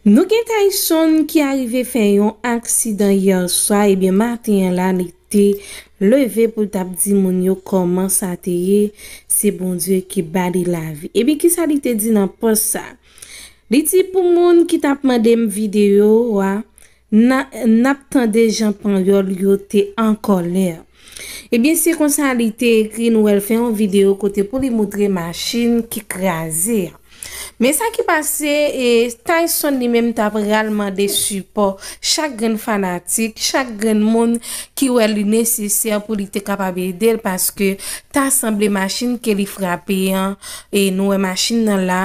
Nou gen tay son ki arive fen yon aksidan yon swa, ebyen eh martyen la li te leve pou tap di moun yo koman sa teye se bon die ki bali la vi. Ebyen eh ki sa li te di nan posa. Li ti pou moun ki tap mandem video wa, nap tande jan pan yon yo te an koler. Ebyen se kon sa li te ekri nou el fen yon video kote pou li moudre masin ki krasi ya. Men sa ki pase, Tyson li menm ta vralman de suport chak gen fanatik, chak gen moun ki wè li neseser pou li te kapabè del paske ta asemble machin ke li frapè e nou wè machin nan la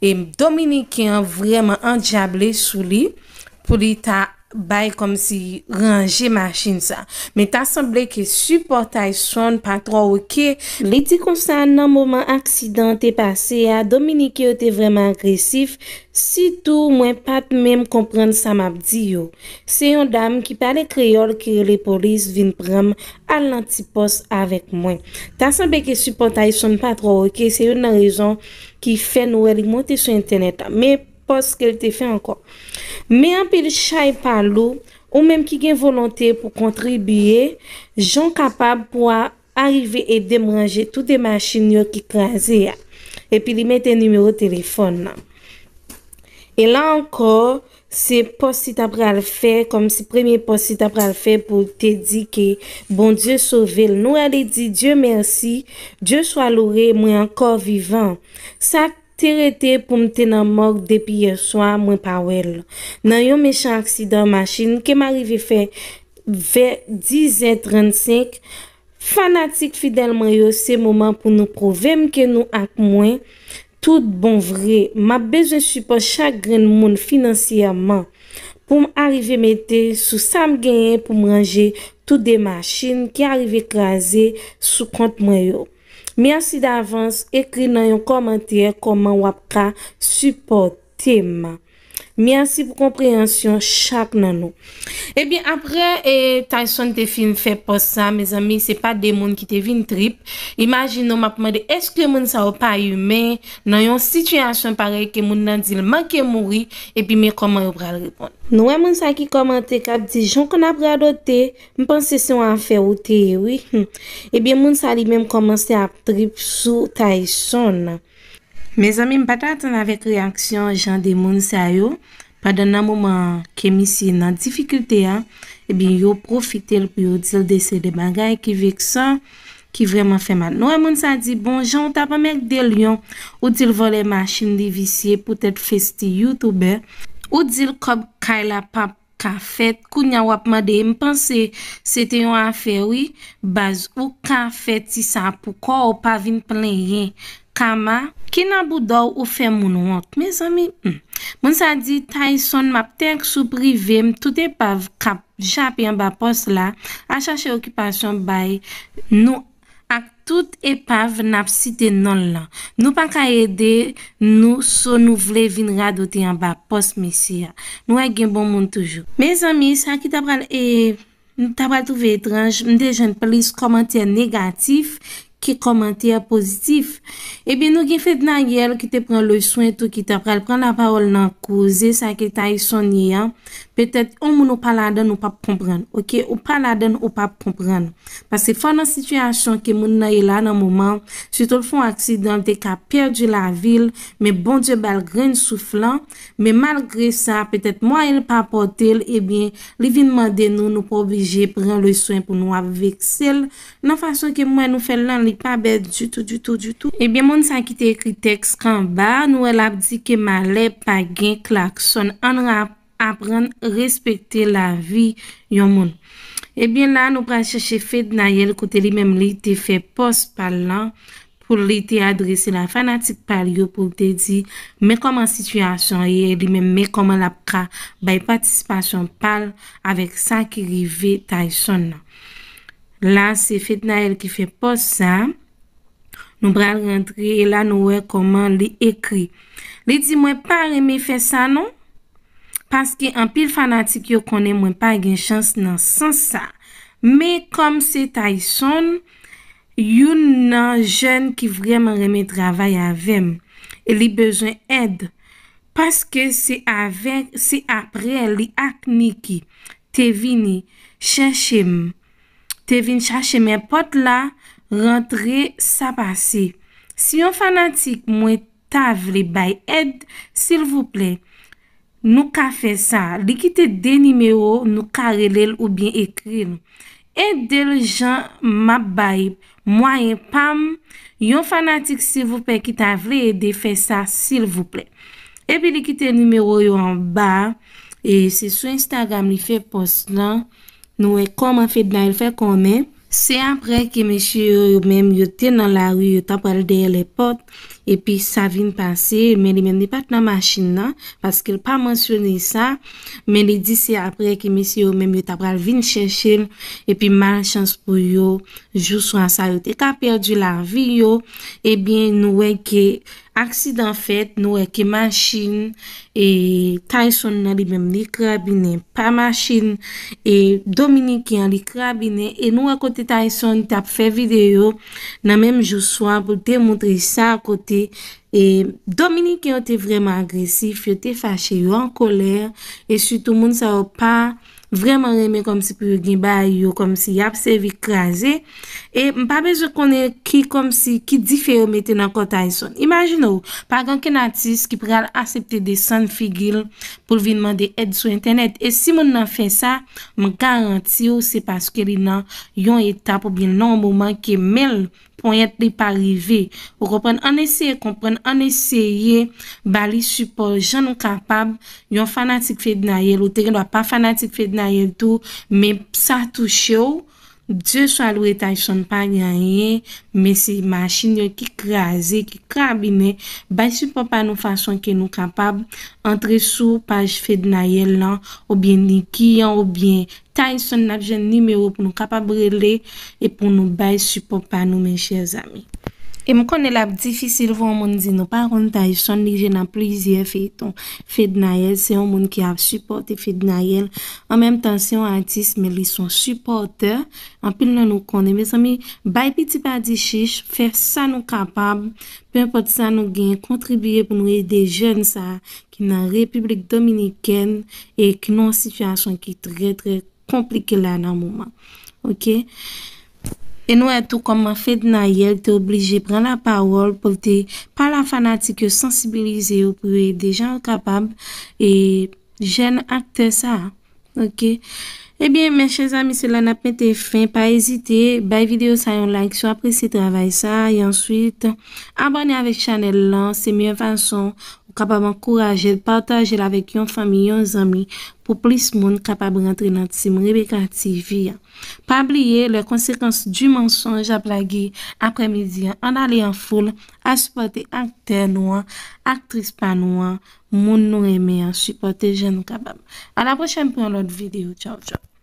e Dominique ki an vreman andjable sou li pou li ta bay kom si ranje ma chine sa. Me ta sanble ke supporta yon patro ou ke... Li di konsan nan mouman aksidan te pase a, Dominique yo te vreman agresif, sitou mwen pat mèm komprende sa map di yo. Se yon dam ki pale kreyol ke le polis vin pram al lantipos avek mwen. Ta sanble ke supporta yon patro ou ke, se yon nan rejon ki fè nou el mwote sou internet a. Me... pos ke l te fe ankon. Me an pi li chay palou, ou menm ki gen volante pou kontribuye, jan kapab pou a arive e demranje tout de machin yo ki krasi ya. E pi li mette en numero telefon nan. E la ankon, se pos si ta pral fe, kom se premye pos si ta pral fe pou te di ke, bon Diyo sove l nou, ale di Diyo mersi, Diyo so alore, mwen ankon vivan. Sak Serete pou mte nan mok depi yerswa mwen pa wèl. Nan yon mechak sidan machin ke m'arive fe ve 10 et 35, fanatik fidèl mwen yo se mouman pou nou prouvem ke nou ak mwen tout bon vre. Ma bezen supo chagren moun finansiyaman pou m'arive mette sou sam genye pou m'ranje tout de machin ke arrive klaze sou kont mwen yo. Mi ansi da avans ekri nan yon komantye koman wap ka supporte man. Mi ansi pou komprehensyon chak nan nou. E eh bi apre eh, Tyson te fin fe pos sa, me zami, se pa de moun ki te vin trip, imajin nou ma pou mwen de eske moun sa ou pa yume, nan yon sityansyon parey ke moun nan zil manke mouri, e pi me koman yo pral ripon. Nou e moun sa ki komante kap dijon kon ap radote, mpansi se wan fe wote, ewi. E bi moun sa li menm komanse ap trip sou Tyson nan. Me zami mpa tatan avèk reaksyon jan de moun sa yo. Pa dè nan mouman kemi si nan difikultè ya. Ebi yo profite l pou yo dil dese de bagay ki vek sa. Ki vreman fè man. Nou e moun sa di bon jan ou ta pa mèk del yon. Ou dil vole maschin li visye pou tèt fèsti youtuber. Ou dil kob kaila pap ka fèt. Kou nya wap mwa dey mpansè. Se te yon a fè wè. Baz ou ka fèt si sa poukwa ou pa vin plè yè. Kama, ki nan boudou ou fe moun wot. Me zami, hmm. moun sa di taye son map tenk sou privem tout epav kap japi an ba pos la. A chache okipasyon bay nou ak tout epav nap site nan la. Nou pan ka ede nou so nou vle vin radote an ba pos mesi ya. Nou e gen bon moun toujou. Me zami, sa ki tabal e, trouve etranj, mdejen plis komantye negatif. ki komantia pozitif. E bin nou gen fèt nan gèl, ki te pren le souen tou ki ta pral, pren la parol nan kouze, sa ki ta y sonye an, petèt ou moun ou pa la den ou pa p kompren. Ok, ou pa la den ou pa p kompren. Pase fò nan situasyon ke moun nan e la nan mouman, sütol fò an aksidant e ka perdi la vil, men bon dje balgren souflan, men malgre sa, petèt moun e li pa potel, e eh bin, li vin mande nou nou po vije, pren le soyn pou nou avek sel, nan fasyon ke moun nou fel nan li pa bed du tout, du tout, du tout. E eh bin, moun sa ki te ekri teks kan ba, nou el ap di ke ma le pa gen klakson an rap, apren respekte la vi yon moun. Ebyen la nou pran cheche fed na yel kote li mem li te fe pos pal lan pou li te adrese la fanatik pal yo pou te di me koman situasyon ye li mem me koman la pra baye patisipasyon pal avèk sa ki rive taj son nan. La se fed na yel ki fe pos sa nou pran rentre e la nou wè koman li ekri. Li di mwen par e me fe san nou Paske an pil fanatik yo konen mwen pa gen chans nan san sa. Me kom se ta y son, yon nan jen ki vremen reme travay avem. E li bejwen ed, paske se apre li ak niki te vini chashe mwen pot la rentre sa pase. Si yon fanatik mwen tav li bay ed, sil vouplek. Nou ka fe sa, li kite de nimeyo, nou ka relel ou bien ekri nou. E del jan mabay, mwayen pam, yon fanatik si vopè ki ta vle e de fe sa sil vopè. E pi li kite nimeyo yon ba, e se sou Instagram li fe pos nan, nou e kom an fe dna yon fe kon men. Se apre ki meshi yon yon men yon ten nan la wye, yon tap wale deye le pot. epi sa vin pase, men li men li pat nan machin nan, paske li pa mansyoni sa, men li disi apre ke misi yo, men li tabral vin cheshe, epi man chans pou yo, jou so an sa yo te ka perdi la vi yo, ebyen nou wey ke... Aksidant fet nou eke maschin e Tyson nan li bem li krabine pa maschin e Dominikian li krabine e nou akote Tyson tap fe video nan menm jou swan pou demondri sa akote e Dominikian te vreman agresif, yo te fache yo an koler e si tou moun sa wap pa. vreman reme kom si pou yon gen ba yon kom si yap se vi kraze e mpa bejou konen ki kom si ki dife yon mette nan kota yon e son imajin ou, pa gan ken atis ki pral asepte de san figil pou vinman de ed sou internet e si moun nan fey sa, m garanti ou se paske li nan yon eta pou bil nan mouman ke mel pou yon et li pa rive pou kompren an esye, kompren an esye bali supor jan nou kapab, yon fanatik fey dina ye, loutere lwa pa fanatik fey dina mwen sa touche ou diyo sa lou etay son pa ganyen mwen se machin yo ki kreaze ki krabine bay su popa nou fason ke nou kapab antre sou page fed na ye lan ou bien nikiyan ou bien tay son napjen nimeyo pou nou kapab rele e pou nou bay su popa nou men chè zami E mwen konel ap difisil vou an moun di nou parentaj, e son li je nan plizye fey ton fed nayel, se an moun ki ap supporte fed nayel, an menm tan se an artiste me li son supporter, an pil nan nou konel. Mwen sa mi bay piti pa di chiche, fey sa nou kapab, pey apot sa nou gen, kontribuye pou nou e de jen sa ki nan Republik Dominiken, e ki nan situasyon ki tre tre komplike la nan mouman. E nou e tou kom an fèd nan yèl, te oblijè pren la pawol pou te palan fanatik yo sensibilize yo pou e de jan kapab e jèn akte sa. Ok? Ebyen, mèche zami, se lan ap mète fin, pa ezite, bay videyo sa yon like, so apresi travay sa. E answit, abonè avèk chanel lan, se mèye vanson. kapab an kouraje, partaje la vek yon fami, yon zami, pou plis moun kapab rentre nan tim Rebecca TV. Pa abliye, le konsekans du menson jablagi apre midi an, an ale an foul, a supporte akter nouan, aktris pa nouan, moun nou eme, a supporte jen nou kapab. A la procheme pou an lot videyo. Chow, chow.